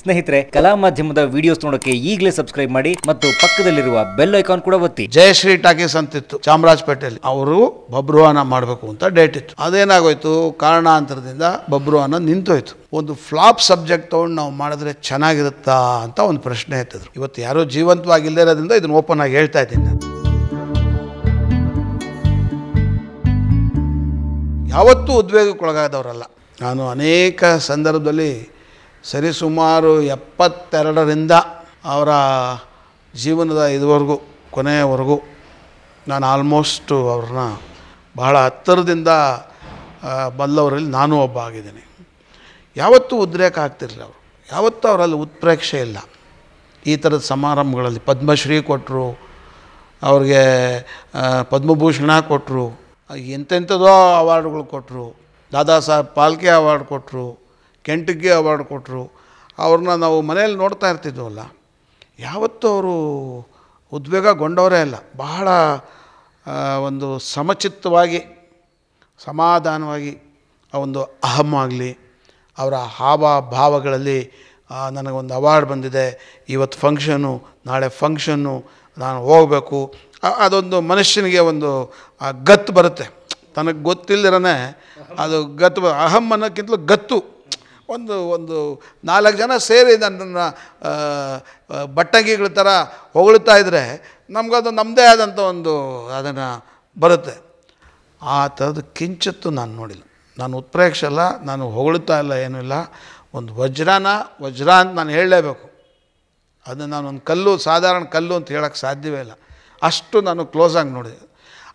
ಸ್ನೇಹಿತರೆ ಕಲಾ ಮಾಧ್ಯಮದ ವಿಡಿಯೋಸ್ ನೋಡೋಕೆ ಈಗಲೇ ಸಬ್ಸ್ಕ್ರೈಬ್ ಮಾಡಿ ಮತ್ತು ಪಕ್ಕದಲ್ಲಿರುವ ಬೆಲ್ ಐಕಾನ್ ಕೂಡ ಒತ್ತಿ ಜಯಶ್ರೀ ಟಾಕೀಸ್ ಅಂತಿತ್ತು ಚಾಮರಾಜಪೇಟೆಯಲ್ಲಿ ಅವರು ಬಬ್ರುವಾನ ಮಾಡಬೇಕು ಅಂತ ಡೇಟ್ ಇತ್ತು ಅದೇನಾಗೋಯ್ತು ಕಾರಣಾಂತರದಿಂದ ಬಬ್ರುವಾನ ನಿಂತೋಯ್ತು ಒಂದು ಫ್ಲಾಪ್ ಸಬ್ಜೆಕ್ಟ್ ತಗೊಂಡು ನಾವು ಮಾಡಿದ್ರೆ ಚೆನ್ನಾಗಿರುತ್ತಾ ಅಂತ ಒಂದು ಪ್ರಶ್ನೆ ಎತ್ತಿದ್ರು ಇವತ್ತು ಯಾರೋ ಜೀವಂತವಾಗಿಲ್ಲದೆ ಇರೋದ್ರಿಂದ ಇದನ್ನು ಓಪನ್ ಆಗಿ ಹೇಳ್ತಾ ಇದ್ದೀನಿ ನಾನು ಯಾವತ್ತೂ ಉದ್ವೇಗಕ್ಕೊಳಗಾದವರಲ್ಲ ನಾನು ಅನೇಕ ಸಂದರ್ಭದಲ್ಲಿ ಸರಿಸುಮಾರು ಎಪ್ಪತ್ತೆರಡರಿಂದ ಅವರ ಜೀವನದ ಇದುವರೆಗೂ ಕೊನೆಯವರೆಗೂ ನಾನು ಆಲ್ಮೋಸ್ಟು ಅವ್ರನ್ನ ಬಹಳ ಹತ್ತಿರದಿಂದ ಬಂದವರಲ್ಲಿ ನಾನು ಒಬ್ಬ ಆಗಿದ್ದೀನಿ ಯಾವತ್ತೂ ಉದ್ರೇಕ ಆಗ್ತಿರಲಿಲ್ಲ ಅವರು ಯಾವತ್ತೂ ಅವರಲ್ಲಿ ಉತ್ಪ್ರೇಕ್ಷೆ ಇಲ್ಲ ಈ ಥರದ ಸಮಾರಂಭಗಳಲ್ಲಿ ಪದ್ಮಶ್ರೀ ಕೊಟ್ಟರು ಅವ್ರಿಗೆ ಪದ್ಮಭೂಷಣ ಕೊಟ್ಟರು ಎಂತೆಂಥದೋ ಅವಾರ್ಡ್ಗಳು ಕೊಟ್ಟರು ದಾದಾ ಸಾಹೇಬ್ ಪಾಲ್ಕೆ ಅವಾರ್ಡ್ ಕೊಟ್ಟರು ಕೆಂಟಿಗೆ ಅವಾರ್ಡ್ ಕೊಟ್ಟರು ಅವ್ರನ್ನ ನಾವು ಮನೆಯಲ್ಲಿ ನೋಡ್ತಾ ಇರ್ತಿದ್ವಲ್ಲ ಯಾವತ್ತೂ ಅವರು ಉದ್ವೇಗಗೊಂಡವರೇ ಅಲ್ಲ ಬಹಳ ಒಂದು ಸಮಚಿತ್ತವಾಗಿ ಸಮಾಧಾನವಾಗಿ ಆ ಒಂದು ಅಹಮ್ ಆಗಲಿ ಅವರ ಹಾವ ಭಾವಗಳಲ್ಲಿ ನನಗೊಂದು ಅವಾರ್ಡ್ ಬಂದಿದೆ ಇವತ್ತು ಫಂಕ್ಷನ್ನು ನಾಳೆ ಫಂಕ್ಷನ್ನು ನಾನು ಹೋಗಬೇಕು ಅದೊಂದು ಮನುಷ್ಯನಿಗೆ ಒಂದು ಗತ್ತು ಬರುತ್ತೆ ತನಗೆ ಗೊತ್ತಿಲ್ಲದಿರೇ ಅದು ಗತ್ತು ಅಹಮ್ ಅನ್ನೋಕ್ಕಿಂತಲೂ ಗತ್ತು ಒಂದು ಒಂದು ನಾಲ್ಕು ಜನ ಸೇರಿ ನನ್ನನ್ನು ಬಟ್ಟಂಗಿಗಳ ಥರ ಹೊಗಳ್ತಾ ಇದ್ದರೆ ನಮಗದು ನಮ್ಮದೇ ಆದಂಥ ಒಂದು ಅದನ್ನು ಬರುತ್ತೆ ಆ ಥರದ್ದು ಕಿಂಚಿತ್ತು ನಾನು ನೋಡಿಲ್ಲ ನಾನು ಉತ್ಪ್ರೇಕ್ಷ ಅಲ್ಲ ನಾನು ಹೊಗಳ್ತಾ ಇಲ್ಲ ಏನೂ ಇಲ್ಲ ಒಂದು ವಜ್ರಾನ ವಜ್ರ ಅಂತ ನಾನು ಹೇಳಲೇಬೇಕು ಅದನ್ನು ನಾನು ಒಂದು ಕಲ್ಲು ಸಾಧಾರಣ ಕಲ್ಲು ಅಂತ ಹೇಳೋಕ್ಕೆ ಸಾಧ್ಯವೇ ಇಲ್ಲ ಅಷ್ಟು ನಾನು ಕ್ಲೋಸಾಗಿ ನೋಡಿದೆ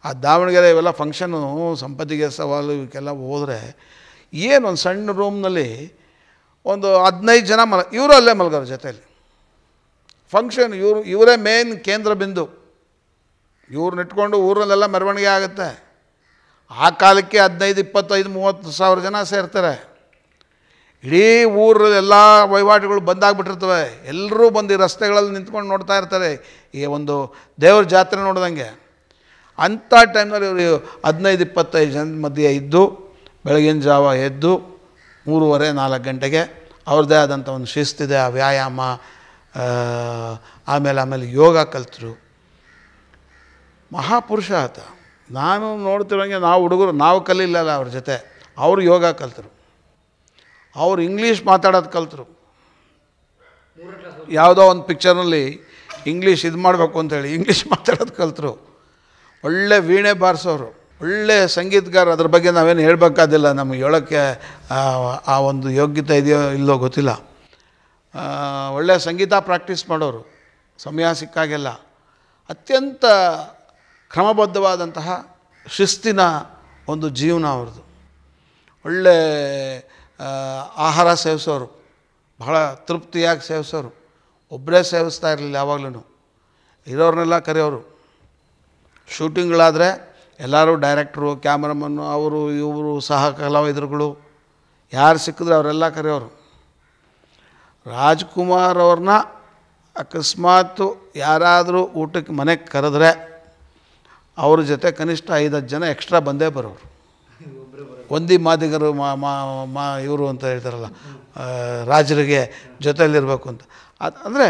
ಆ ದಾವಣಗೆರೆ ಇವೆಲ್ಲ ಫಂಕ್ಷನು ಸಂಪತ್ತಿಗೆ ಸವಾಲು ಇವಕ್ಕೆಲ್ಲ ಹೋದರೆ ಏನೊಂದು ಸಣ್ಣ ರೂಮ್ನಲ್ಲಿ ಒಂದು ಹದಿನೈದು ಜನ ಮಲ ಇವರು ಅಲ್ಲೇ ಮಲಗರ ಜೊತೆಯಲ್ಲಿ ಫಂಕ್ಷನ್ ಇವರು ಇವರೇ ಮೇನ್ ಕೇಂದ್ರ ಬಿಂದು ಇವ್ರನ್ನ ಇಟ್ಕೊಂಡು ಊರಲ್ಲೆಲ್ಲ ಮೆರವಣಿಗೆ ಆಗುತ್ತೆ ಆ ಕಾಲಕ್ಕೆ ಹದಿನೈದು ಇಪ್ಪತ್ತೈದು ಮೂವತ್ತು ಸಾವಿರ ಜನ ಸೇರ್ತಾರೆ ಇಡೀ ಎಲ್ಲ ವಹಿವಾಟುಗಳು ಬಂದಾಗ್ಬಿಟ್ಟಿರ್ತವೆ ಎಲ್ಲರೂ ಬಂದು ಈ ರಸ್ತೆಗಳಲ್ಲಿ ನಿಂತ್ಕೊಂಡು ನೋಡ್ತಾ ಇರ್ತಾರೆ ಈ ಒಂದು ದೇವ್ರ ಜಾತ್ರೆ ನೋಡಿದಂಗೆ ಅಂಥ ಟೈಮ್ನಲ್ಲಿ ಇವರು ಹದಿನೈದು ಇಪ್ಪತ್ತೈದು ಜನ ಮಧ್ಯೆ ಇದ್ದು ಬೆಳಗಿನ ಜಾವ ಎದ್ದು ಮೂರುವರೆ ನಾಲ್ಕು ಗಂಟೆಗೆ ಅವ್ರದ್ದೇ ಆದಂಥ ಒಂದು ಶಿಸ್ತಿದೆ ಆ ವ್ಯಾಯಾಮ ಆಮೇಲೆ ಆಮೇಲೆ ಯೋಗ ಕಲಿತರು ಮಹಾಪುರುಷ ಆತ ನಾನು ನೋಡ್ತಿರೋಂಗೆ ನಾವು ಹುಡುಗರು ನಾವು ಕಲಿಲ್ಲಲ್ಲ ಅವ್ರ ಜೊತೆ ಅವರು ಯೋಗ ಕಲಿತರು ಅವರು ಇಂಗ್ಲೀಷ್ ಮಾತಾಡೋದು ಕಲಿತರು ಯಾವುದೋ ಒಂದು ಪಿಕ್ಚರ್ನಲ್ಲಿ ಇಂಗ್ಲೀಷ್ ಇದು ಮಾಡಬೇಕು ಅಂತೇಳಿ ಇಂಗ್ಲೀಷ್ ಮಾತಾಡೋದು ಕಲಿತರು ಒಳ್ಳೆ ವೀಣೆ ಬಾರಿಸೋರು ಒಳ್ಳೆಯ ಸಂಗೀತಗಾರ ಅದ್ರ ಬಗ್ಗೆ ನಾವೇನು ಹೇಳಬೇಕಾದಿಲ್ಲ ನಮಗೆ ಹೇಳೋಕ್ಕೆ ಆ ಒಂದು ಯೋಗ್ಯತೆ ಇದೆಯೋ ಇಲ್ಲೋ ಗೊತ್ತಿಲ್ಲ ಒಳ್ಳೆಯ ಸಂಗೀತ ಪ್ರಾಕ್ಟೀಸ್ ಮಾಡೋರು ಸಮಯ ಸಿಕ್ಕಾಗೆಲ್ಲ ಅತ್ಯಂತ ಕ್ರಮಬದ್ಧವಾದಂತಹ ಶಿಸ್ತಿನ ಒಂದು ಜೀವನ ಅವ್ರದ್ದು ಒಳ್ಳೆ ಆಹಾರ ಸೇವಿಸೋರು ಬಹಳ ತೃಪ್ತಿಯಾಗಿ ಸೇವಿಸೋರು ಒಬ್ಬರೇ ಸೇವಿಸ್ತಾ ಇರಲಿಲ್ಲ ಯಾವಾಗಲೂ ಇರೋರನ್ನೆಲ್ಲ ಕರೆಯೋರು ಶೂಟಿಂಗ್ಗಳಾದರೆ ಎಲ್ಲರೂ ಡೈರೆಕ್ಟ್ರು ಕ್ಯಾಮ್ರಮನ್ನು ಅವರು ಇವರು ಸಹ ಕಲಾವಿದರುಗಳು ಯಾರು ಸಿಕ್ಕಿದ್ರು ಅವರೆಲ್ಲ ಕರೆಯೋರು ರಾಜ್ಕುಮಾರ್ ಅವ್ರನ್ನ ಅಕಸ್ಮಾತು ಯಾರಾದರೂ ಊಟಕ್ಕೆ ಮನೆಗೆ ಕರೆದ್ರೆ ಅವ್ರ ಜೊತೆ ಕನಿಷ್ಠ ಐದತ್ತು ಜನ ಎಕ್ಸ್ಟ್ರಾ ಬಂದೇ ಬರೋರು ಒಂದಿ ಮಾದಿಗರು ಮಾ ಮಾ ಇವರು ಅಂತ ಹೇಳ್ತಾರಲ್ಲ ರಾಜರಿಗೆ ಜೊತೆಯಲ್ಲಿರಬೇಕು ಅಂತ ಅದು ಅಂದರೆ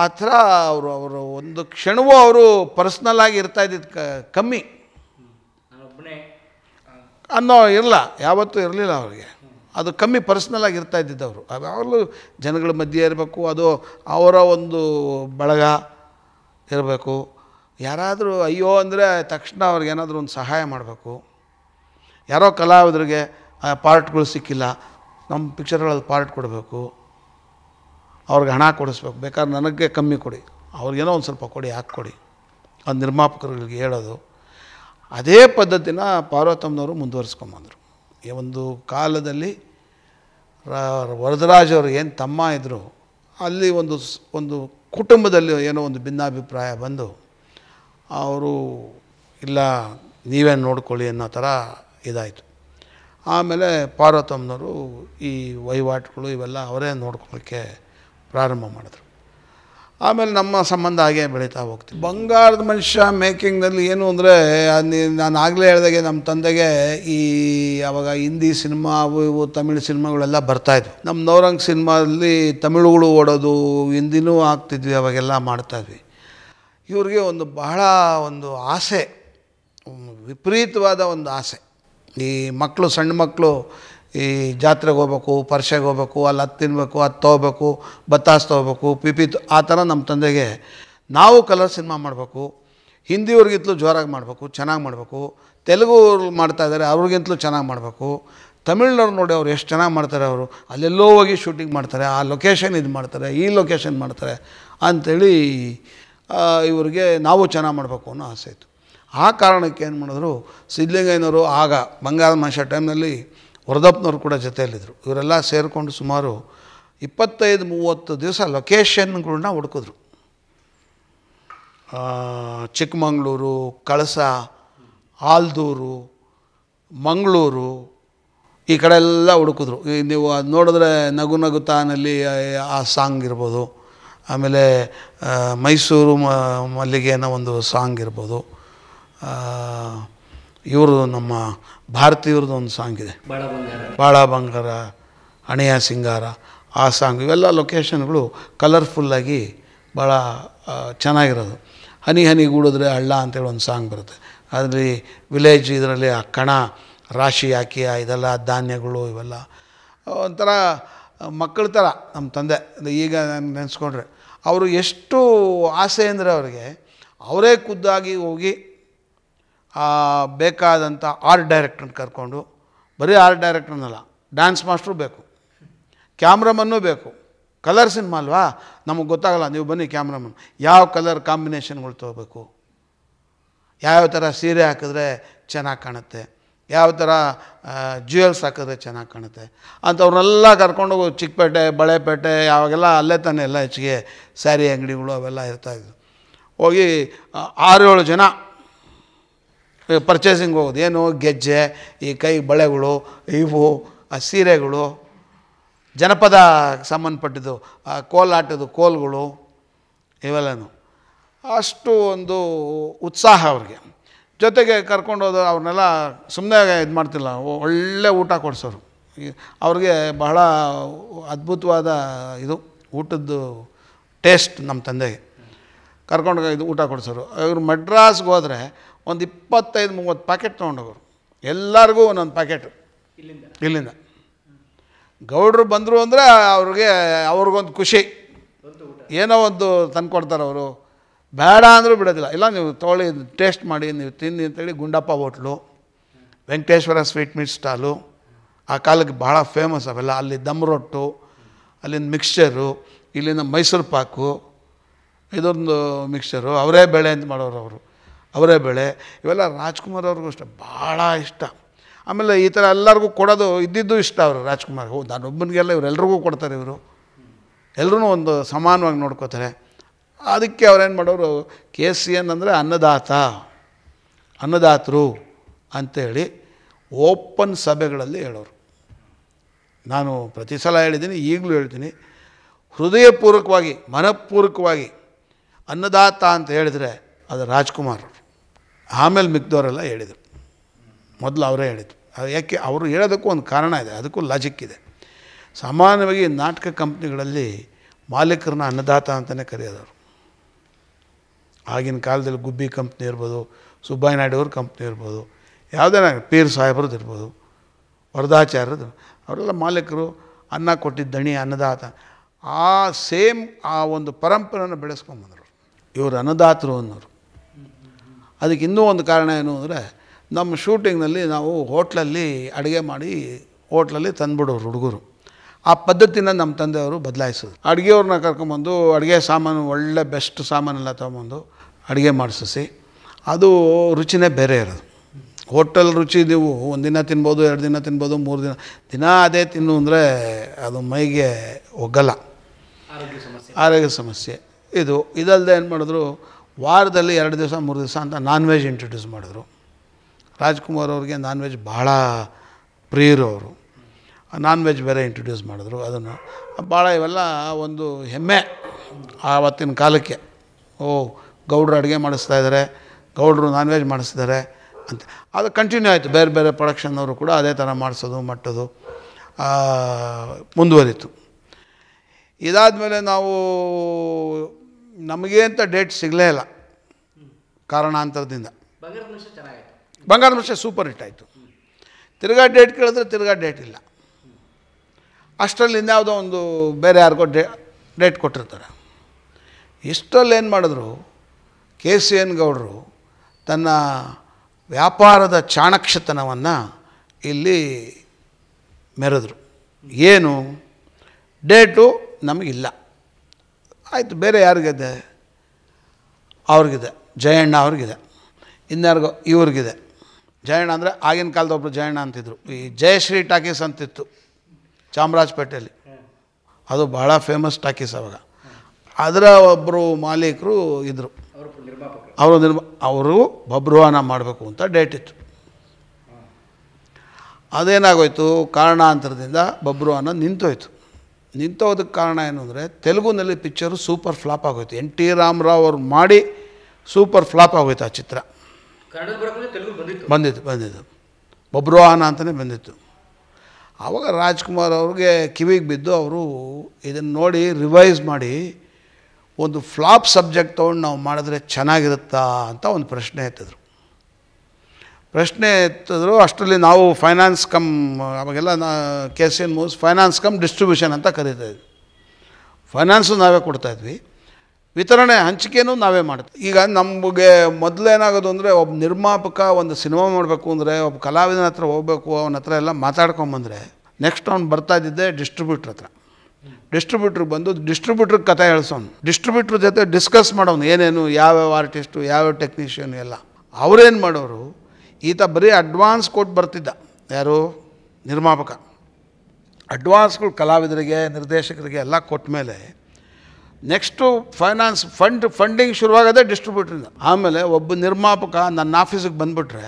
ಆ ಥರ ಅವರು ಅವರು ಒಂದು ಕ್ಷಣವೂ ಅವರು ಪರ್ಸ್ನಲ್ ಆಗಿ ಇರ್ತಾ ಇದ್ದಿದ್ದು ಕ ಕಮ್ಮಿ ಅನ್ನೋ ಇರಲ್ಲ ಯಾವತ್ತೂ ಇರಲಿಲ್ಲ ಅವ್ರಿಗೆ ಅದು ಕಮ್ಮಿ ಪರ್ಸ್ನಲ್ ಆಗಿ ಇರ್ತಾ ಅವರು ಯಾವಾಗಲೂ ಜನಗಳ ಮಧ್ಯೆ ಇರಬೇಕು ಅದು ಅವರ ಒಂದು ಬಳಗ ಇರಬೇಕು ಯಾರಾದರೂ ಅಯ್ಯೋ ಅಂದರೆ ತಕ್ಷಣ ಅವ್ರಿಗೆ ಏನಾದರೂ ಒಂದು ಸಹಾಯ ಮಾಡಬೇಕು ಯಾರೋ ಕಲಾವಿದ್ರಿಗೆ ಪಾರ್ಟ್ಗಳು ಸಿಕ್ಕಿಲ್ಲ ನಮ್ಮ ಪಿಕ್ಚರ್ಗಳಲ್ಲಿ ಪಾರ್ಟ್ ಕೊಡಬೇಕು ಅವ್ರಿಗೆ ಹಣ ಕೊಡಿಸ್ಬೇಕು ಬೇಕಾದ್ರೆ ನನಗೆ ಕಮ್ಮಿ ಕೊಡಿ ಅವ್ರಿಗೇನೋ ಒಂದು ಸ್ವಲ್ಪ ಕೊಡಿ ಹಾಕಿ ಕೊಡಿ ಅದು ನಿರ್ಮಾಪಕರುಗಳಿಗೆ ಹೇಳೋದು ಅದೇ ಪದ್ಧತಿನ ಪಾರ್ವತಮ್ಮನವರು ಮುಂದುವರಿಸ್ಕೊಂಬಂದರು ಈ ಒಂದು ಕಾಲದಲ್ಲಿ ವರದರಾಜ್ ಅವರು ಏನು ತಮ್ಮ ಇದ್ದರು ಅಲ್ಲಿ ಒಂದು ಒಂದು ಕುಟುಂಬದಲ್ಲಿ ಏನೋ ಒಂದು ಭಿನ್ನಾಭಿಪ್ರಾಯ ಬಂದು ಅವರು ಇಲ್ಲ ನೀವೇನು ನೋಡ್ಕೊಳ್ಳಿ ಅನ್ನೋ ಥರ ಇದಾಯಿತು ಆಮೇಲೆ ಪಾರ್ವತಮ್ಮನವರು ಈ ವಹಿವಾಟುಗಳು ಇವೆಲ್ಲ ಅವರೇ ನೋಡ್ಕೊಳ್ಳೋಕ್ಕೆ ಪ್ರಾರಂಭ ಮಾಡಿದ್ರು ಆಮೇಲೆ ನಮ್ಮ ಸಂಬಂಧ ಹಾಗೆ ಬೆಳೀತಾ ಹೋಗ್ತೀವಿ ಬಂಗಾರದ ಮನುಷ್ಯ ಮೇಕಿಂಗ್ನಲ್ಲಿ ಏನು ಅಂದರೆ ನಾನು ಆಗಲೇ ಹೇಳಿದಾಗೆ ನಮ್ಮ ತಂದೆಗೆ ಈ ಅವಾಗ ಹಿಂದಿ ಸಿನಿಮಾ ಅವು ಇವು ತಮಿಳು ಸಿನಿಮಾಗಳೆಲ್ಲ ಬರ್ತಾಯಿದ್ವಿ ನಮ್ಮ ನೌರಂಗ್ ಸಿನಿಮಾದಲ್ಲಿ ತಮಿಳುಗಳು ಓಡೋದು ಹಿಂದಿನೂ ಆಗ್ತಿದ್ವಿ ಅವಾಗೆಲ್ಲ ಮಾಡ್ತಾಯಿದ್ವಿ ಇವ್ರಿಗೆ ಒಂದು ಬಹಳ ಒಂದು ಆಸೆ ವಿಪರೀತವಾದ ಒಂದು ಆಸೆ ಈ ಮಕ್ಕಳು ಸಣ್ಣ ಮಕ್ಕಳು ಈ ಜಾತ್ರೆಗೆ ಹೋಗ್ಬೇಕು ಪರ್ಷೆಗೆ ಹೋಗ್ಬೇಕು ಅಲ್ಲಿ ಹತ್ತು ತಿನ್ಬೇಕು ಹತ್ತು ತೊಗೋಬೇಕು ಬತ್ತಾಸ್ ತೊಗೋಬೇಕು ಪಿಪಿ ಆ ಥರ ನಮ್ಮ ತಂದೆಗೆ ನಾವು ಕಲರ್ ಸಿನಿಮಾ ಮಾಡಬೇಕು ಹಿಂದಿಯವ್ರಿಗಿಂತಲೂ ಜೋರಾಗಿ ಮಾಡಬೇಕು ಚೆನ್ನಾಗಿ ಮಾಡಬೇಕು ತೆಲುಗು ಮಾಡ್ತಾಯಿದ್ದಾರೆ ಅವ್ರಿಗಿಂತಲೂ ಚೆನ್ನಾಗಿ ಮಾಡಬೇಕು ತಮಿಳ್ನವ್ರು ನೋಡಿ ಅವ್ರು ಎಷ್ಟು ಚೆನ್ನಾಗಿ ಮಾಡ್ತಾರೆ ಅವರು ಅಲ್ಲೆಲ್ಲೋ ಹೋಗಿ ಶೂಟಿಂಗ್ ಮಾಡ್ತಾರೆ ಆ ಲೊಕೇಶನ್ ಇದು ಮಾಡ್ತಾರೆ ಈ ಲೊಕೇಶನ್ ಮಾಡ್ತಾರೆ ಅಂಥೇಳಿ ಇವರಿಗೆ ನಾವು ಚೆನ್ನಾಗಿ ಮಾಡಬೇಕು ಅನ್ನೋ ಆಸೆ ಇತ್ತು ಆ ಕಾರಣಕ್ಕೆ ಏನು ಮಾಡಿದ್ರು ಸಿದ್ಧಲಿಂಗಯ್ಯನವರು ಆಗ ಬಂಗಾರ ಮನುಷ್ಯ ಟೈಮ್ನಲ್ಲಿ ವರದಪ್ಪನವ್ರು ಕೂಡ ಜೊತೆಯಲ್ಲಿದ್ದರು ಇವರೆಲ್ಲ ಸೇರಿಕೊಂಡು ಸುಮಾರು ಇಪ್ಪತ್ತೈದು ಮೂವತ್ತು ದಿವಸ ಲೊಕೇಶನ್ಗಳನ್ನ ಹುಡುಕಿದ್ರು ಚಿಕ್ಕಮಗಳೂರು ಕಳಸ ಆಲ್ದೂರು ಮಂಗಳೂರು ಈ ಕಡೆ ಎಲ್ಲ ಹುಡುಕಿದ್ರು ನೀವು ನೋಡಿದ್ರೆ ನಗು ತಾನಲ್ಲಿ ಆ ಸಾಂಗ್ ಇರ್ಬೋದು ಆಮೇಲೆ ಮೈಸೂರು ಮಲ್ಲಿಗೆ ಅನ್ನೋ ಒಂದು ಸಾಂಗ್ ಇರ್ಬೋದು ಇವ್ರದ್ದು ನಮ್ಮ ಭಾರತೀಯರದ್ದು ಒಂದು ಸಾಂಗ್ ಇದೆ ಬಾಳ ಬಂಗಾರ ಹಣೆಯ ಸಿಂಗಾರ ಆ ಸಾಂಗ್ ಇವೆಲ್ಲ ಲೊಕೇಶನ್ಗಳು ಕಲರ್ಫುಲ್ಲಾಗಿ ಭಾಳ ಚೆನ್ನಾಗಿರೋದು ಹನಿ ಹನಿ ಗೂಡಿದ್ರೆ ಹಳ್ಳ ಅಂತೇಳಿ ಒಂದು ಸಾಂಗ್ ಬರುತ್ತೆ ಅದರಲ್ಲಿ ವಿಲೇಜ್ ಇದರಲ್ಲಿ ಆ ಕಣ ರಾಶಿ ಹಾಕಿ ಇದೆಲ್ಲ ಧಾನ್ಯಗಳು ಇವೆಲ್ಲ ಒಂಥರ ಮಕ್ಕಳ ಥರ ನಮ್ಮ ತಂದೆ ಈಗ ನೆನೆಸ್ಕೊಂಡ್ರೆ ಅವರು ಎಷ್ಟು ಆಸೆ ಅಂದರೆ ಅವರಿಗೆ ಅವರೇ ಖುದ್ದಾಗಿ ಹೋಗಿ ಬೇಕಾದಂಥ ಆರ್ಟ್ ಡೈರೆಕ್ಟ್ರನ್ನ ಕರ್ಕೊಂಡು ಬರೀ ಆರ್ಟ್ ಡೈರೆಕ್ಟ್ರನ್ನಲ್ಲ ಡ್ಯಾನ್ಸ್ ಮಾಸ್ಟ್ರು ಬೇಕು ಕ್ಯಾಮ್ರಮನ್ನು ಬೇಕು ಕಲರ್ ಸಿನಿಮಾ ಅಲ್ವಾ ನಮಗೆ ಗೊತ್ತಾಗಲ್ಲ ನೀವು ಬನ್ನಿ ಕ್ಯಾಮ್ರಾಮನ್ ಯಾವ ಕಲರ್ ಕಾಂಬಿನೇಷನ್ಗಳು ತೊಗೋಬೇಕು ಯಾವ್ಯಾವ ಥರ ಸೀರೆ ಹಾಕಿದ್ರೆ ಚೆನ್ನಾಗಿ ಕಾಣುತ್ತೆ ಯಾವ ಥರ ಜ್ಯುವೆಲ್ಸ್ ಹಾಕಿದ್ರೆ ಚೆನ್ನಾಗಿ ಕಾಣುತ್ತೆ ಅಂಥವ್ರನ್ನೆಲ್ಲ ಹೋಗಿ ಚಿಕ್ಕಪೇಟೆ ಬಳೆಪೇಟೆ ಯಾವಾಗೆಲ್ಲ ಅಲ್ಲೇ ತಾನೆ ಎಲ್ಲ ಹೆಚ್ಚಿಗೆ ಸ್ಯಾರಿ ಅಂಗಡಿಗಳು ಅವೆಲ್ಲ ಇರ್ತಾಯಿದ್ವು ಹೋಗಿ ಆರೇಳು ಜನ ಪರ್ಚೇಸಿಂಗ್ ಹೋಗೋದು ಏನು ಗೆಜ್ಜೆ ಈ ಕೈ ಬಳೆಗಳು ಇವು ಆ ಸೀರೆಗಳು ಜನಪದ ಸಂಬಂಧಪಟ್ಟಿದ್ದು ಆ ಕೋಲಾಟದ ಕೋಲ್ಗಳು ಇವೆಲ್ಲನು ಅಷ್ಟು ಒಂದು ಉತ್ಸಾಹ ಅವ್ರಿಗೆ ಜೊತೆಗೆ ಕರ್ಕೊಂಡೋದು ಅವ್ರನ್ನೆಲ್ಲ ಸುಮ್ಮನೆ ಇದು ಮಾಡ್ತಿಲ್ಲ ಒಳ್ಳೆ ಊಟ ಕೊಡಿಸೋರು ಅವ್ರಿಗೆ ಬಹಳ ಅದ್ಭುತವಾದ ಇದು ಊಟದ್ದು ಟೇಸ್ಟ್ ನಮ್ಮ ತಂದೆಗೆ ಕರ್ಕೊಂಡು ಇದು ಊಟ ಕೊಡಿಸೋರು ಇವರು ಮಡ್ರಾಸ್ಗೆ ಹೋದರೆ ಒಂದು ಇಪ್ಪತ್ತೈದು ಮೂವತ್ತು ಪ್ಯಾಕೆಟ್ ತೊಗೊಂಡೋಗರು ಎಲ್ಲರಿಗೂ ಒಂದೊಂದು ಪ್ಯಾಕೆಟ್ ಇಲ್ಲಿಂದ ಇಲ್ಲಿಂದ ಗೌಡ್ರು ಬಂದರು ಅಂದರೆ ಅವ್ರಿಗೆ ಅವ್ರಿಗೊಂದು ಖುಷಿ ಏನೋ ಒಂದು ತಂದು ಕೊಡ್ತಾರೆ ಅವರು ಬೇಡ ಅಂದರೂ ಬಿಡೋದಿಲ್ಲ ಇಲ್ಲ ನೀವು ತೊಗೊಳ್ಳಿ ಟೇಸ್ಟ್ ಮಾಡಿ ನೀವು ತಿನ್ನಿ ಅಂತೇಳಿ Gundappa hotel Venkateshwara sweet meat stall ಆ ಕಾಲಕ್ಕೆ ಭಾಳ ಫೇಮಸ್ ಅವೆಲ್ಲ ಅಲ್ಲಿ ದಮ್ ರೊಟ್ಟು ಅಲ್ಲಿನ ಮಿಕ್ಸ್ಚರು ಇಲ್ಲಿನ ಮೈಸೂರು ಪಾಕು ಇದೊಂದು ಮಿಕ್ಸ್ಚರು ಅವರೇ ಬೆಳೆ ಅಂತ ಮಾಡೋರು ಅವರು ಅವರೇ ಬೆಳೆ ಇವೆಲ್ಲ ರಾಜ್ಕುಮಾರ್ ಅವ್ರಿಗೂ ಅಷ್ಟೆ ಭಾಳ ಇಷ್ಟ ಆಮೇಲೆ ಈ ಥರ ಎಲ್ಲರಿಗೂ ಕೊಡೋದು ಇದ್ದಿದ್ದು ಇಷ್ಟ ಅವರು ರಾಜ್ಕುಮಾರ್ ಹೋ ನಾನೊಬ್ಬನಿಗೆಲ್ಲ ಇವರೆಲ್ಲರಿಗೂ ಕೊಡ್ತಾರೆ ಇವರು ಎಲ್ಲರೂ ಒಂದು ಸಮಾನವಾಗಿ ನೋಡ್ಕೋತಾರೆ ಅದಕ್ಕೆ ಅವ್ರೇನು ಮಾಡೋರು ಕೆ ಸಿ ಎನ್ ಅಂದರೆ ಅನ್ನದಾತ ಅನ್ನದಾತರು ಅಂಥೇಳಿ ಓಪನ್ ಸಭೆಗಳಲ್ಲಿ ಹೇಳೋರು ನಾನು ಪ್ರತಿ ಸಲ ಹೇಳಿದ್ದೀನಿ ಈಗಲೂ ಹೇಳ್ತೀನಿ ಹೃದಯಪೂರ್ವಕವಾಗಿ ಮನಃಪೂರ್ವಕವಾಗಿ ಅನ್ನದಾತ ಅಂತ ಹೇಳಿದರೆ ಅದು ರಾಜ್ಕುಮಾರ್ ಆಮೇಲೆ ಮಿಕ್ದವರೆಲ್ಲ ಹೇಳಿದರು ಮೊದಲು ಅವರೇ ಹೇಳಿದರು ಯಾಕೆ ಅವರು ಹೇಳೋದಕ್ಕೂ ಒಂದು ಕಾರಣ ಇದೆ ಅದಕ್ಕೂ ಲಾಜಿಕ್ ಇದೆ ಸಾಮಾನ್ಯವಾಗಿ ನಾಟಕ ಕಂಪ್ನಿಗಳಲ್ಲಿ ಮಾಲೀಕರನ್ನ ಅನ್ನದಾತ ಅಂತಲೇ ಕರೆಯೋದವರು ಆಗಿನ ಕಾಲದಲ್ಲಿ ಗುಬ್ಬಿ ಕಂಪ್ನಿ ಇರ್ಬೋದು ಸುಬ್ಬಾಯ್ ನಾಯ್ಡು ಅವ್ರ ಕಂಪ್ನಿ ಇರ್ಬೋದು ಯಾವುದೇ ಪೀರ್ ಸಾಹೇಬ್ರದ್ದು ಇರ್ಬೋದು ವರದಾಚಾರ್ಯದ್ದು ಅವರೆಲ್ಲ ಮಾಲೀಕರು ಅನ್ನ ಕೊಟ್ಟಿದ್ದ ದಣಿ ಅನ್ನದಾತ ಆ ಸೇಮ್ ಆ ಒಂದು ಪರಂಪರೆಯನ್ನು ಬೆಳೆಸ್ಕೊಂಬಂದರು ಇವರು ಅನ್ನದಾತರು ಅನ್ನೋರು ಅದಕ್ಕೆ ಇನ್ನೂ ಒಂದು ಕಾರಣ ಏನು ಅಂದರೆ ನಮ್ಮ ಶೂಟಿಂಗ್ನಲ್ಲಿ ನಾವು ಹೋಟ್ಲಲ್ಲಿ ಅಡುಗೆ ಮಾಡಿ ಹೋಟ್ಲಲ್ಲಿ ತಂದುಬಿಡೋರು ಹುಡುಗರು ಆ ಪದ್ಧತಿನ ನಮ್ಮ ತಂದೆಯವರು ಬದಲಾಯಿಸೋದು ಅಡುಗೆಯವ್ರನ್ನ ಕರ್ಕೊಂಬಂದು ಅಡುಗೆ ಸಾಮಾನು ಒಳ್ಳೆ ಬೆಸ್ಟ್ ಸಾಮಾನೆಲ್ಲ ತೊಗೊಂಬಂದು ಅಡುಗೆ ಮಾಡಿಸಿಸಿ ಅದು ರುಚಿನೇ ಬೇರೆ ಇರೋದು ಹೋಟೆಲ್ ರುಚಿ ನೀವು ಒಂದು ದಿನ ತಿನ್ಬೋದು ಎರಡು ದಿನ ತಿನ್ಬೋದು ಮೂರು ದಿನ ದಿನ ಅದೇ ತಿನ್ನು ಅಂದರೆ ಅದು ಮೈಗೆ ಒಗ್ಗಲ್ಲ ಆರೋಗ್ಯ ಸಮಸ್ಯೆ ಇದು ಇದಲ್ಲದೆ ಏನು ಮಾಡಿದ್ರು ವಾರದಲ್ಲಿ ಎರಡು ದಿವಸ ಮೂರು ದಿವಸ ಅಂತ ನಾನ್ ವೆಜ್ ಇಂಟ್ರೊಡ್ಯೂಸ್ ಮಾಡಿದ್ರು ರಾಜ್ಕುಮಾರ್ ಅವ್ರಿಗೆ ನಾನ್ ವೆಜ್ ಭಾಳ ಪ್ರಿಯರು ನಾನ್ ವೆಜ್ ಬೇರೆ ಇಂಟ್ರೊಡ್ಯೂಸ್ ಮಾಡಿದ್ರು ಅದನ್ನು ಭಾಳ ಇವೆಲ್ಲ ಒಂದು ಹೆಮ್ಮೆ ಆವತ್ತಿನ ಕಾಲಕ್ಕೆ ಓ ಗೌಡ್ರು ಅಡುಗೆ ಮಾಡಿಸ್ತಾ ಇದ್ದಾರೆ ಗೌಡ್ರು ನಾನ್ ವೆಜ್ ಮಾಡಿಸ್ತಿದ್ದಾರೆ ಅಂತ ಅದು ಕಂಟಿನ್ಯೂ ಆಯಿತು ಬೇರೆ ಬೇರೆ ಪ್ರೊಡಕ್ಷನ್ನವರು ಕೂಡ ಅದೇ ಥರ ಮಾಡಿಸೋದು ಮಟ್ಟೋದು ಮುಂದುವರಿತು ಇದಾದಮೇಲೆ ನಾವು ನಮಗೆ ಅಂತ ಡೇಟ್ ಸಿಗಲೇ ಇಲ್ಲ ಕಾರಣಾಂತರದಿಂದ ಬಂಗಾರ ಮನುಷ್ಯ ಸೂಪರ್ ಹಿಟ್ ಆಯಿತು ತಿರ್ಗಾ ಡೇಟ್ ಕೇಳಿದ್ರೆ ತಿರ್ಗಾ ಡೇಟ್ ಇಲ್ಲ ಅಷ್ಟರಲ್ಲಿಂದ ಯಾವುದೋ ಒಂದು ಬೇರೆ ಯಾರಿಗೋ ಡೇ ಡೇಟ್ ಕೊಟ್ಟಿರ್ತಾರೆ ಇಷ್ಟರಲ್ಲಿ ಏನು ಮಾಡಿದ್ರು ಕೆ ಸಿ ಎನ್ ಗೌಡರು ತನ್ನ ವ್ಯಾಪಾರದ ಚಾಣಕ್ಷತನವನ್ನು ಇಲ್ಲಿ ಮೆರೆದರು ಏನು ಡೇಟು ನಮಗಿಲ್ಲ ಆಯಿತು ಬೇರೆ ಯಾರಿಗಿದೆ ಅವ್ರಿಗಿದೆ ಜಯಣ್ಣ ಅವ್ರಿಗಿದೆ ಇನ್ಯಾರಿಗೋ ಇವ್ರಿಗಿದೆ ಜಯಣ್ಣ ಅಂದರೆ ಆಗಿನ ಕಾಲದ ಒಬ್ಬರು ಜಯಣ್ಣ ಅಂತಿದ್ರು ಈ ಜಯಶ್ರೀ ಟಾಕೀಸ್ ಅಂತಿತ್ತು ಚಾಮರಾಜಪೇಟೆಯಲ್ಲಿ ಅದು ಭಾಳ ಫೇಮಸ್ ಟಾಕೀಸ್ ಅವಾಗ ಅದರ ಒಬ್ಬರು ಮಾಲೀಕರು ಇದ್ದರು ಅವರು ನಿರ್ಮ ಅವರು ಬಬ್ರುವಾನ ಮಾಡಬೇಕು ಅಂತ ಡೇಟ್ ಇತ್ತು ಅದೇನಾಗೋಯ್ತು ಕಾರಣಾಂತರದಿಂದ ಬಬ್ರುವಾನ ನಿಂತೋಯ್ತು ನಿಂತೋದಕ್ಕೆ ಕಾರಣ ಏನು ಅಂದರೆ ತೆಲುಗುನಲ್ಲಿ ಪಿಕ್ಚರು ಸೂಪರ್ ಫ್ಲಾಪ್ ಆಗೋಯ್ತು ಎನ್ ಟಿ ರಾಮರಾವ್ ಅವ್ರು ಮಾಡಿ ಸೂಪರ್ ಫ್ಲಾಪ್ ಆಗೋಯ್ತು ಆ ಚಿತ್ರ ಬಂದಿತ್ತು ಬಂದಿತ್ತು ಬಬ್ರೋಹಾನ ಅಂತಲೇ ಬಂದಿತ್ತು ಆವಾಗ ರಾಜ್ಕುಮಾರ್ ಅವ್ರಿಗೆ ಕಿವಿಗೆ ಬಿದ್ದು ಅವರು ಇದನ್ನು ನೋಡಿ ರಿವೈಸ್ ಮಾಡಿ ಒಂದು ಫ್ಲಾಪ್ ಸಬ್ಜೆಕ್ಟ್ ತೊಗೊಂಡು ನಾವು ಮಾಡಿದ್ರೆ ಚೆನ್ನಾಗಿರುತ್ತಾ ಅಂತ ಒಂದು ಪ್ರಶ್ನೆ ಎತ್ತಿದ್ರು ಪ್ರಶ್ನೆ ಎತ್ತಿದ್ರು ಅಷ್ಟರಲ್ಲಿ ನಾವು ಫೈನಾನ್ಸ್ ಕಮ್ ಅವಾಗೆಲ್ಲ ನಾ K C N movies finance cum distribution ಅಂತ ಇದ್ವಿ ಫೈನಾನ್ಸು ನಾವೇ ಕೊಡ್ತಾಯಿದ್ವಿ ವಿತರಣೆ ಹಂಚಿಕೆಯೂ ನಾವೇ ಮಾಡ್ತೀವಿ ಈಗ ನಮಗೆ ಮೊದಲೇನಾಗೋದು ಅಂದರೆ ಒಬ್ಬ ನಿರ್ಮಾಪಕ ಒಂದು ಸಿನಿಮಾ ಮಾಡಬೇಕು ಅಂದರೆ ಒಬ್ಬ ಕಲಾವಿದನ ಹತ್ರ ಹೋಗಬೇಕು ಅವನ ಹತ್ರ ಎಲ್ಲ ಮಾತಾಡ್ಕೊಂಬಂದರೆ ನೆಕ್ಸ್ಟ್ ಅವ್ನು ಬರ್ತಾ ಇದ್ದಿದ್ದೆ ಡಿಸ್ಟ್ರಿಬ್ಯೂಟ್ರ್ ಹತ್ರ ಡಿಸ್ಟ್ರಿಬ್ಯೂಟ್ರಿಗೆ ಬಂದು ಡಿಸ್ಟ್ರಿಬ್ಯೂಟ್ರಿಗೆ ಕಥೆ ಹೇಳ್ಸೋನು ಡಿಸ್ಟ್ರಿಬ್ಯೂಟ್ರ್ ಜೊತೆ ಡಿಸ್ಕಸ್ ಮಾಡೋನು ಏನೇನು ಯಾವ್ಯಾವ ಆರ್ಟಿಸ್ಟು ಯಾವ್ಯಾವ ಟೆಕ್ನಿಷಿಯನ್ ಎಲ್ಲ ಅವ್ರೇನು ಮಾಡೋರು ಈತ ಬರೀ ಅಡ್ವಾನ್ಸ್ ಕೊಟ್ಟು ಬರ್ತಿದ್ದ ಯಾರು ನಿರ್ಮಾಪಕ ಅಡ್ವಾನ್ಸ್ಗಳು ಕಲಾವಿದರಿಗೆ ನಿರ್ದೇಶಕರಿಗೆ ಎಲ್ಲ ಕೊಟ್ಟ ಮೇಲೆ ನೆಕ್ಸ್ಟು ಫೈನಾನ್ಸ್ ಫಂಡ್ ಫಂಡಿಂಗ್ ಶುರುವಾಗೋದೇ ಡಿಸ್ಟ್ರಿಬ್ಯೂಟ್ರಿಂದ ಆಮೇಲೆ ಒಬ್ಬ ನಿರ್ಮಾಪಕ ನನ್ನ ಆಫೀಸಿಗೆ ಬಂದುಬಿಟ್ರೆ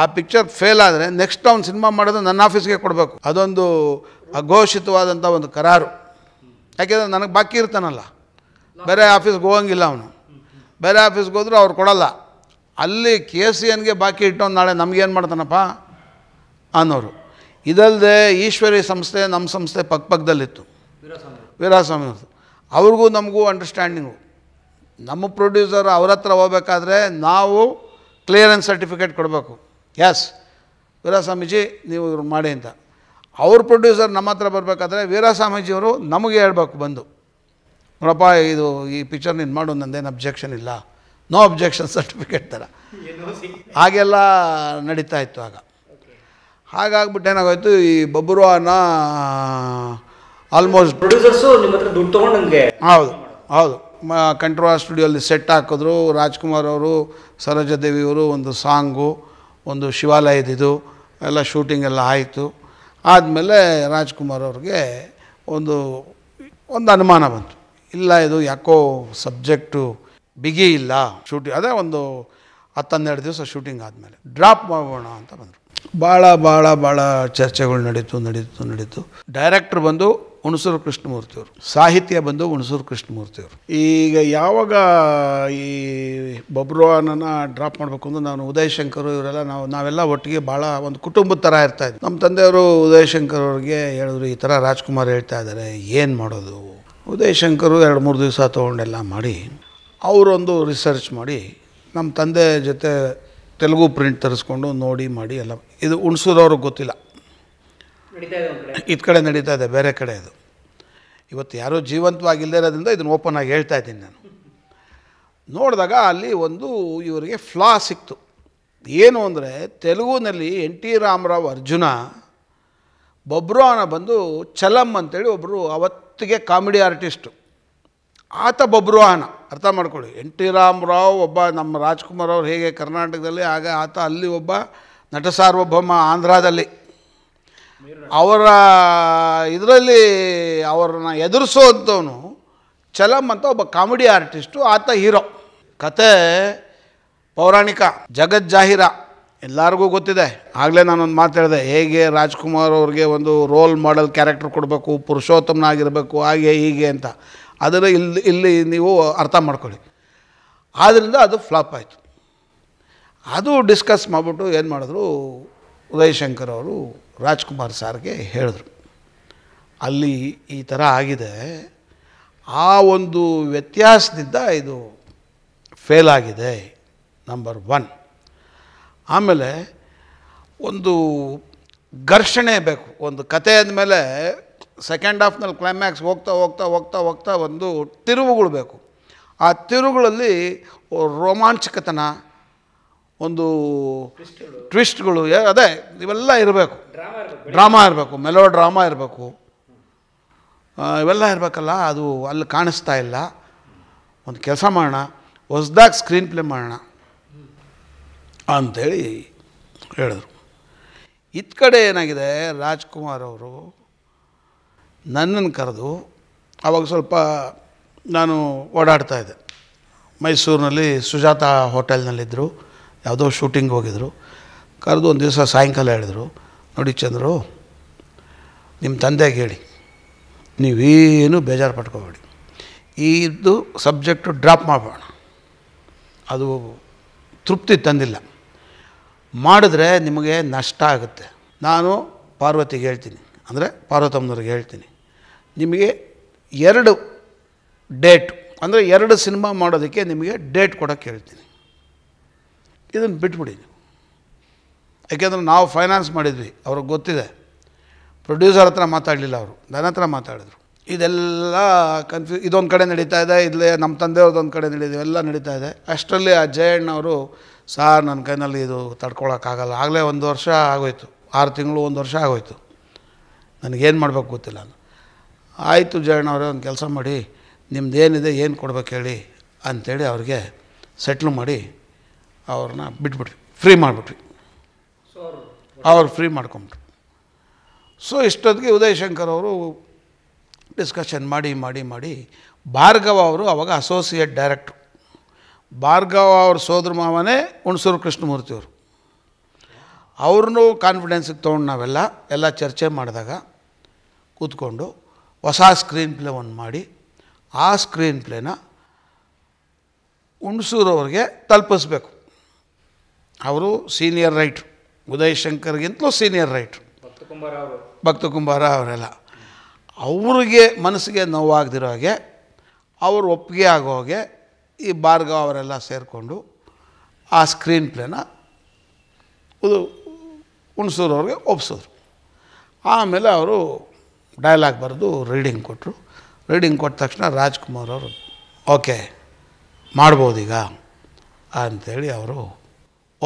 ಆ ಪಿಕ್ಚರ್ ಫೇಲ್ ಆದರೆ ನೆಕ್ಸ್ಟ್ ಅವ್ನು ಸಿನಿಮಾ ಮಾಡೋದು ನನ್ನ ಆಫೀಸ್ಗೆ ಕೊಡಬೇಕು ಅದೊಂದು ಅಘೋಷಿತವಾದಂಥ ಒಂದು ಕರಾರು ಯಾಕೆಂದರೆ ನನಗೆ ಬಾಕಿ ಇರ್ತಾನಲ್ಲ ಬೇರೆ ಆಫೀಸ್ಗೆ ಹೋಗಂಗಿಲ್ಲ ಅವನು ಬೇರೆ ಆಫೀಸ್ಗೆ ಹೋದರೂ ಅವ್ರು ಕೊಡಲ್ಲ ಅಲ್ಲಿ ಕೆ ಸಿ ಎನ್ಗೆ ಬಾಕಿ ಇಟ್ಟೊಂದು ನಾಳೆ ನಮಗೇನು ಮಾಡ್ತಾನಪ್ಪ ಅನ್ನೋರು ಇದಲ್ಲದೆ ಈಶ್ವರಿ ಸಂಸ್ಥೆ ನಮ್ಮ ಸಂಸ್ಥೆ ಪಕ್ಕಪಕ್ಕದಲ್ಲಿತ್ತು ವೀರಾಸ್ವಾಮಿ ಅವರು ಅವ್ರಿಗೂ ನಮಗೂ ಅಂಡರ್ಸ್ಟ್ಯಾಂಡಿಂಗು ನಮ್ಮ ಪ್ರೊಡ್ಯೂಸರ್ ಅವ್ರ ಹತ್ರ ಹೋಗ್ಬೇಕಾದ್ರೆ ನಾವು ಕ್ಲಿಯರೆನ್ಸ್ ಸರ್ಟಿಫಿಕೇಟ್ ಕೊಡಬೇಕು ಎಸ್ ವೀರಾಸ್ವಾಮೀಜಿ ನೀವು ಇವ್ರು ಮಾಡಿ ಅಂತ ಅವ್ರ ಪ್ರೊಡ್ಯೂಸರ್ ನಮ್ಮ ಹತ್ರ ಬರಬೇಕಾದ್ರೆ ವೀರಾಸ್ವಾಮೀಜಿಯವರು ನಮಗೆ ಹೇಳಬೇಕು ಬಂದು ನೋಡಪ್ಪ ಇದು ಈ ಪಿಕ್ಚರ್ ನೀನು ಮಾಡು ನಂದೇನು ಅಬ್ಜೆಕ್ಷನ್ ಇಲ್ಲ ನೋ ಅಬ್ಜೆಕ್ಷನ್ ಸರ್ಟಿಫಿಕೇಟ್ ಥರ ಹಾಗೆಲ್ಲ ನಡೀತಾ ಇತ್ತು ಆಗ ಹಾಗಾಗ್ಬಿಟ್ಟು ಏನಾಗೋಯ್ತು ಈ ಬಬ್ರುವಾನ ಆಲ್ಮೋಸ್ಟ್ ಹೌದು ಹೌದು ಕಂಟ್ರೋಲ್ ಸ್ಟುಡಿಯೋಲ್ಲಿ ಸೆಟ್ ಹಾಕಿದ್ರು ರಾಜ್ಕುಮಾರ್ ಅವರು ಸರೋಜಾದೇವಿಯವರು ಒಂದು ಸಾಂಗು ಒಂದು ಶಿವಾಲಯದಿದು ಎಲ್ಲ ಶೂಟಿಂಗ್ ಎಲ್ಲ ಆಯಿತು ಆದಮೇಲೆ ರಾಜ್ಕುಮಾರ್ ಅವ್ರಿಗೆ ಒಂದು ಒಂದು ಅನುಮಾನ ಬಂತು ಇಲ್ಲ ಇದು ಯಾಕೋ ಸಬ್ಜೆಕ್ಟು ಬಿಗಿ ಇಲ್ಲ ಶೂಟಿಂಗ್ ಅದೇ ಒಂದು ಹನ್ನೆರಡು ದಿವಸ ಶೂಟಿಂಗ್ ಆದಮೇಲೆ ಡ್ರಾಪ್ ಮಾಡೋಣ ಅಂತ ಬಂದರು ಭಾಳ ಭಾಳ ಭಾಳ ಚರ್ಚೆಗಳು ನಡೀತು ನಡೀತು ನಡೀತು ಡೈರೆಕ್ಟ್ರ್ ಬಂದು ಹುಣಸೂರು ಕೃಷ್ಣಮೂರ್ತಿಯವರು ಸಾಹಿತ್ಯ ಬಂದು ಹುಣಸೂರು ಕೃಷ್ಣಮೂರ್ತಿಯವರು ಈಗ ಯಾವಾಗ ಈ ಬಬ್ರುವಾನನ ಡ್ರಾಪ್ ಮಾಡಬೇಕು ಅಂದ್ರೆ ನಾನು ಉದಯಶಂಕರ್ ಇವರೆಲ್ಲ ನಾವು ನಾವೆಲ್ಲ ಒಟ್ಟಿಗೆ ಭಾಳ ಒಂದು ಕುಟುಂಬದ ಥರ ಇರ್ತಾ ಇದ್ವಿ ನಮ್ಮ ತಂದೆಯವರು ಉದಯಶಂಕರ್ ಅವ್ರಿಗೆ ಹೇಳಿದ್ರು ಈ ಥರ ರಾಜ್ಕುಮಾರ್ ಹೇಳ್ತಾ ಇದ್ದಾರೆ ಏನು ಮಾಡೋದು ಉದಯಶಂಕರು ಎರಡು ಮೂರು ದಿವಸ ತೊಗೊಂಡೆಲ್ಲ ಮಾಡಿ ಅವರೊಂದು ರಿಸರ್ಚ್ ಮಾಡಿ ನಮ್ಮ ತಂದೆ ಜೊತೆ ತೆಲುಗು ಪ್ರಿಂಟ್ ತರಿಸ್ಕೊಂಡು ನೋಡಿ ಮಾಡಿ ಎಲ್ಲ ಇದು ಹುಣ್ಸೂರವ್ರಿಗೆ ಗೊತ್ತಿಲ್ಲ ಇದು ಕಡೆ ನಡೀತಾ ಇದೆ ಬೇರೆ ಕಡೆ ಅದು ಇವತ್ತು ಯಾರೋ ಜೀವಂತವಾಗಿಲ್ಲದೇ ಇರೋದ್ರಿಂದ ಇದನ್ನು ಓಪನ್ ಆಗಿ ಹೇಳ್ತಾ ಇದ್ದೀನಿ ನಾನು ನೋಡಿದಾಗ ಅಲ್ಲಿ ಒಂದು ಇವರಿಗೆ ಫ್ಲಾ ಸಿಕ್ತು ಏನು ಅಂದರೆ ತೆಲುಗುನಲ್ಲಿ ಎನ್ ಟಿ ರಾಮರಾವ್ ಅರ್ಜುನ ಬೊಬ್ರೋನ ಬಂದು ಚಲಂ ಅಂತೇಳಿ ಒಬ್ಬರು ಅವತ್ತಿಗೆ ಕಾಮಿಡಿ ಆರ್ಟಿಸ್ಟು ಆತ ಬಬ್ರುವಾಹನ ಅರ್ಥ ಮಾಡ್ಕೊಳ್ಳಿ ಎನ್ ಟಿ ರಾಮರಾವ್ ಒಬ್ಬ ನಮ್ಮ ರಾಜ್ಕುಮಾರ್ ಅವರು ಹೇಗೆ ಕರ್ನಾಟಕದಲ್ಲಿ ಆಗ ಆತ ಅಲ್ಲಿ ಒಬ್ಬ ನಟ ಸಾರ್ವಭೌಮ ಆಂಧ್ರದಲ್ಲಿ ಅವರ ಇದರಲ್ಲಿ ಅವ್ರನ್ನ ಎದುರಿಸೋವಂಥವನು ಚಲಂ ಅಂತ ಒಬ್ಬ ಕಾಮಿಡಿ ಆರ್ಟಿಸ್ಟು ಆತ ಹೀರೋ ಕತೆ ಪೌರಾಣಿಕ ಜಗತ್ ಎಲ್ಲರಿಗೂ ಗೊತ್ತಿದೆ ಆಗಲೇ ನಾನೊಂದು ಮಾತಾಡಿದೆ ಹೇಗೆ ರಾಜ್ಕುಮಾರ್ ಅವ್ರಿಗೆ ಒಂದು ರೋಲ್ ಮಾಡೆಲ್ ಕ್ಯಾರೆಕ್ಟರ್ ಕೊಡಬೇಕು ಪುರುಷೋತ್ತಮನಾಗಿರಬೇಕು ಹಾಗೆ ಹೀಗೆ ಅಂತ ಅದನ್ನು ಇಲ್ಲಿ ಇಲ್ಲಿ ನೀವು ಅರ್ಥ ಮಾಡ್ಕೊಳ್ಳಿ ಆದ್ದರಿಂದ ಅದು ಫ್ಲಾಪ್ ಆಯಿತು ಅದು ಡಿಸ್ಕಸ್ ಮಾಡಿಬಿಟ್ಟು ಏನು ಮಾಡಿದ್ರು ಉದಯಶಂಕರ್ ಅವರು ರಾಜ್ಕುಮಾರ್ ಸಾರ್ಗೆ ಹೇಳಿದ್ರು ಅಲ್ಲಿ ಈ ಥರ ಆಗಿದೆ ಆ ಒಂದು ವ್ಯತ್ಯಾಸದಿಂದ ಇದು ಫೇಲ್ ಆಗಿದೆ ನಂಬರ್ ಒನ್ ಆಮೇಲೆ ಒಂದು ಘರ್ಷಣೆ ಬೇಕು ಒಂದು ಕತೆ ಅಂದಮೇಲೆ ಸೆಕೆಂಡ್ ಹಾಫ್ನಲ್ಲಿ ಕ್ಲೈಮ್ಯಾಕ್ಸ್ ಹೋಗ್ತಾ ಹೋಗ್ತಾ ಹೋಗ್ತಾ ಹೋಗ್ತಾ ಒಂದು ತಿರುವುಗಳು ಬೇಕು ಆ ತಿರುಗಳಲ್ಲಿ ರೋಮಾಂಚಕತನ ಒಂದು ಟ್ವಿಸ್ಟ್ಗಳು ಅದೇ ಇವೆಲ್ಲ ಇರಬೇಕು ಡ್ರಾಮಾ ಇರಬೇಕು ಮೆಲೋ ಡ್ರಾಮಾ ಇರಬೇಕು ಇವೆಲ್ಲ ಇರಬೇಕಲ್ಲ ಅದು ಅಲ್ಲಿ ಕಾಣಿಸ್ತಾ ಇಲ್ಲ ಒಂದು ಕೆಲಸ ಮಾಡೋಣ ಹೊಸ್ದಾಗಿ ಸ್ಕ್ರೀನ್ ಪ್ಲೇ ಮಾಡೋಣ ಅಂಥೇಳಿ ಹೇಳಿದ್ರು ಇತ್ತ ಕಡೆ ಏನಾಗಿದೆ ರಾಜ್ಕುಮಾರ್ ಅವರು ನನ್ನನ್ನು ಕರೆದು ಆವಾಗ ಸ್ವಲ್ಪ ನಾನು ಇದ್ದೆ ಮೈಸೂರಿನಲ್ಲಿ ಸುಜಾತ ಹೋಟೆಲ್ನಲ್ಲಿದ್ದರು ಯಾವುದೋ ಶೂಟಿಂಗ್ ಹೋಗಿದ್ದರು ಕರೆದು ಒಂದು ದಿವಸ ಸಾಯಂಕಾಲ ಹೇಳಿದರು ನೋಡಿ ಚಂದ್ರು ನಿಮ್ಮ ತಂದೆಗೆ ಹೇಳಿ ನೀವೇನು ಬೇಜಾರು ಪಟ್ಕೋಬೇಡಿ ಇದು ಸಬ್ಜೆಕ್ಟು ಡ್ರಾಪ್ ಮಾಡಬೇಡ ಅದು ತೃಪ್ತಿ ತಂದಿಲ್ಲ ಮಾಡಿದ್ರೆ ನಿಮಗೆ ನಷ್ಟ ಆಗುತ್ತೆ ನಾನು ಪಾರ್ವತಿಗೆ ಹೇಳ್ತೀನಿ ಅಂದರೆ ಪಾರ್ವತಮ್ಮನವ್ರಿಗೆ ಹೇಳ್ತೀನಿ ನಿಮಗೆ ಎರಡು ಡೇಟ್ ಅಂದರೆ ಎರಡು ಸಿನಿಮಾ ಮಾಡೋದಕ್ಕೆ ನಿಮಗೆ ಡೇಟ್ ಕೊಡೋಕ್ಕೆ ಹೇಳ್ತೀನಿ ಇದನ್ನು ಬಿಟ್ಬಿಡಿ ನೀವು ಯಾಕೆಂದರೆ ನಾವು ಫೈನಾನ್ಸ್ ಮಾಡಿದ್ವಿ ಅವ್ರಿಗೆ ಗೊತ್ತಿದೆ ಪ್ರೊಡ್ಯೂಸರ್ ಹತ್ರ ಮಾತಾಡಲಿಲ್ಲ ಅವರು ನನ್ನ ಹತ್ರ ಮಾತಾಡಿದರು ಇದೆಲ್ಲ ಕನ್ಫ್ಯೂ ಇದೊಂದು ಕಡೆ ನಡೀತಾ ಇದೆ ಇಲ್ಲೇ ನಮ್ಮ ತಂದೆಯವ್ರದ್ದೊಂದು ಕಡೆ ನಡೀತು ಎಲ್ಲ ನಡೀತಾ ಇದೆ ಅಷ್ಟರಲ್ಲಿ ಆ ಜಯಣ್ಣವರು ಸಾರ್ ನನ್ನ ಕೈನಲ್ಲಿ ಇದು ತಡ್ಕೊಳ್ಳೋಕ್ಕಾಗಲ್ಲ ಆಗಲೇ ಒಂದು ವರ್ಷ ಆಗೋಯ್ತು ಆರು ತಿಂಗಳು ಒಂದು ವರ್ಷ ಆಗೋಯ್ತು ನನಗೇನು ಮಾಡಬೇಕು ಗೊತ್ತಿಲ್ಲ ಆಯಿತು ಜಯಣ್ಣವರೇ ಒಂದು ಕೆಲಸ ಮಾಡಿ ನಿಮ್ದು ಏನಿದೆ ಏನು ಕೊಡ್ಬೇಕು ಹೇಳಿ ಅಂಥೇಳಿ ಅವ್ರಿಗೆ ಸೆಟ್ಲ್ ಮಾಡಿ ಅವ್ರನ್ನ ಬಿಟ್ಬಿಟ್ವಿ ಫ್ರೀ ಮಾಡಿಬಿಟ್ವಿ ಅವ್ರು ಫ್ರೀ ಮಾಡ್ಕೊಂಬಿಟ್ರು ಸೊ ಇಷ್ಟೊತ್ತಿಗೆ ಉದಯ್ ಶಂಕರ್ ಅವರು ಡಿಸ್ಕಷನ್ ಮಾಡಿ ಮಾಡಿ ಮಾಡಿ ಭಾರ್ಗವ ಅವರು ಅವಾಗ ಅಸೋಸಿಯೇಟ್ ಡೈರೆಕ್ಟ್ರು ಭಾರ್ಗವ ಅವ್ರ ಸೋದರ ಮಾವನೇ ಹುಣಸೂರು ಕೃಷ್ಣಮೂರ್ತಿಯವರು ಅವ್ರನ್ನೂ ಕಾನ್ಫಿಡೆನ್ಸಿಗೆ ತೊಗೊಂಡು ನಾವೆಲ್ಲ ಎಲ್ಲ ಚರ್ಚೆ ಮಾಡಿದಾಗ ಕೂತ್ಕೊಂಡು ಹೊಸ ಸ್ಕ್ರೀನ್ ಪ್ಲೇ ಮಾಡಿ ಆ ಸ್ಕ್ರೀನ್ ಪ್ಲೇನ ಹುಣಸೂರವ್ರಿಗೆ ತಲುಪಿಸ್ಬೇಕು ಅವರು ಸೀನಿಯರ್ ರೈಟ್ರು ಉದಯ್ ಶಂಕರ್ಗಿಂತಲೂ ಸೀನಿಯರ್ ರೈಟ್ರು ಭಕ್ತ ಕುಂಬಾರ ಅವರೆಲ್ಲ ಅವ್ರಿಗೆ ಮನಸ್ಸಿಗೆ ನೋವಾಗದಿರೋ ಹಾಗೆ ಅವರು ಒಪ್ಪಿಗೆ ಆಗೋ ಹಾಗೆ ಈ ಭಾರ್ಗವ ಅವರೆಲ್ಲ ಸೇರಿಕೊಂಡು ಆ ಸ್ಕ್ರೀನ್ ಪ್ಲೇನ ಹುಣಸೂರವ್ರಿಗೆ ಒಪ್ಸಿದ್ರು ಆಮೇಲೆ ಅವರು ಡೈಲಾಗ್ ಬರೆದು ರೀಡಿಂಗ್ ಕೊಟ್ಟರು ರೀಡಿಂಗ್ ಕೊಟ್ಟ ತಕ್ಷಣ ರಾಜ್ಕುಮಾರ್ ಅವರು ಓಕೆ ಮಾಡ್ಬೋದೀಗ ಅಂಥೇಳಿ ಅವರು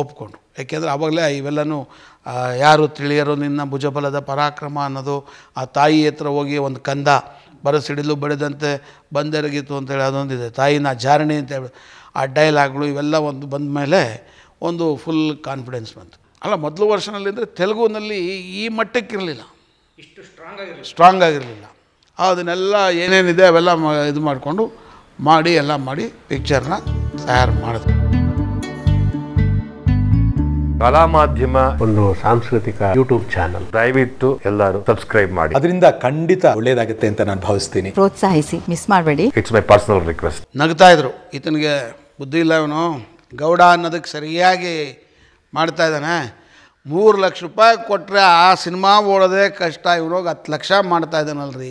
ಒಪ್ಕೊಂಡ್ರು ಏಕೆಂದರೆ ಆವಾಗಲೇ ಇವೆಲ್ಲನೂ ಯಾರು ತಿಳಿಯರು ನಿನ್ನ ಭುಜಬಲದ ಪರಾಕ್ರಮ ಅನ್ನೋದು ಆ ತಾಯಿ ಹತ್ರ ಹೋಗಿ ಒಂದು ಕಂದ ಬರಸಿಡಿಲು ಬೆಳೆದಂತೆ ಬಂದೆರಗಿತ್ತು ಅಂತೇಳಿ ಅದೊಂದಿದೆ ತಾಯಿನ ಜಾರಣಿ ಅಂತ ಹೇಳಿ ಆ ಡೈಲಾಗ್ಗಳು ಇವೆಲ್ಲ ಒಂದು ಬಂದ ಮೇಲೆ ಒಂದು ಫುಲ್ ಕಾನ್ಫಿಡೆನ್ಸ್ ಬಂತು ಅಲ್ಲ ಮೊದಲು ವರ್ಷನಲ್ಲಿ ಅಂದರೆ ತೆಲುಗುನಲ್ಲಿ ಈ ಮಟ್ಟಕ್ಕಿರಲಿಲ್ಲ ಇಷ್ಟು ಸ್ಟ್ರಾಂಗ್ ಆಗಿರಲಿಲ್ಲ ಸ್ಟ್ರಾಂಗ್ ಆಗಿರಲಿಲ್ಲ ಅದನ್ನೆಲ್ಲ ಏನೇನಿದೆ ಅವೆಲ್ಲ ಇದು ಮಾಡಿಕೊಂಡು ಮಾಡಿ ಎಲ್ಲ ಮಾಡಿ ಪಿಕ್ಚರ್ನ ತಯಾರು ಮಾಡಿದೆ ಕಲಾ ಮಾಧ್ಯಮ ಒಂದು ಸಾಂಸ್ಕೃತಿಕ ಯೂಟ್ಯೂಬ್ ಚಾನಲ್ ದಯವಿಟ್ಟು ಎಲ್ಲರೂ ಸಬ್ಸ್ಕ್ರೈಬ್ ಮಾಡಿ ಅದರಿಂದ ಖಂಡಿತ ಒಳ್ಳೇದಾಗುತ್ತೆ ಅಂತ ನಾನು ಭಾವಿಸ್ತೀನಿ ಪ್ರೋತ್ಸಾಹಿಸಿ ಮಿಸ್ ಮಾಡಬೇಡಿ ಇಟ್ಸ್ ಮೈ ಪರ್ಸನಲ್ ರಿಕ್ವೆಸ್ಟ್ ನಗ್ತಾ ಇದ್ರು ಈತನಿಗೆ ಬುದ್ಧಿ ಇಲ್ಲ ಅವನು ಗೌಡ ಅನ್ನೋದಕ್ಕೆ ಸರಿಯಾಗಿ ಮಾಡ್ತಾ ಇದ್ದಾನೆ ಮೂರು ಲಕ್ಷ ರೂಪಾಯಿ ಕೊಟ್ಟರೆ ಆ ಸಿನಿಮಾ ಓಡೋದೇ ಕಷ್ಟ ಇವ್ರೋಗಿ ಹತ್ತು ಲಕ್ಷ ಮಾಡ್ತಾ ಇದ್ದಾನಲ್ರಿ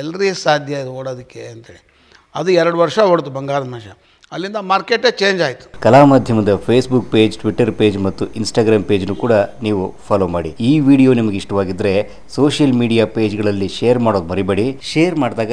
ಎಲ್ರಿ ಸಾಧ್ಯ ಇದು ಓಡೋದಕ್ಕೆ ಅಂತೇಳಿ ಅದು ಎರಡು ವರ್ಷ ಓಡ್ತು ಬಂಗಾರದ ಮನುಷ್ಯ ಅಲ್ಲಿಂದ ಮಾರ್ಕೆಟೇ ಚೇಂಜ್ ಆಯಿತು ಕಲಾ ಮಾಧ್ಯಮದ ಫೇಸ್ಬುಕ್ ಪೇಜ್ ಟ್ವಿಟರ್ ಪೇಜ್ ಮತ್ತು ಇನ್ಸ್ಟಾಗ್ರಾಮ್ ಪೇಜ್ನು ಕೂಡ ನೀವು ಫಾಲೋ ಮಾಡಿ ಈ ವಿಡಿಯೋ ನಿಮಗೆ ಇಷ್ಟವಾಗಿದ್ದರೆ ಸೋಷಿಯಲ್ ಮೀಡಿಯಾ ಪೇಜ್ಗಳಲ್ಲಿ ಶೇರ್ ಮಾಡೋದು ಮರಿಬೇಡಿ ಶೇರ್ ಮಾಡಿದಾಗ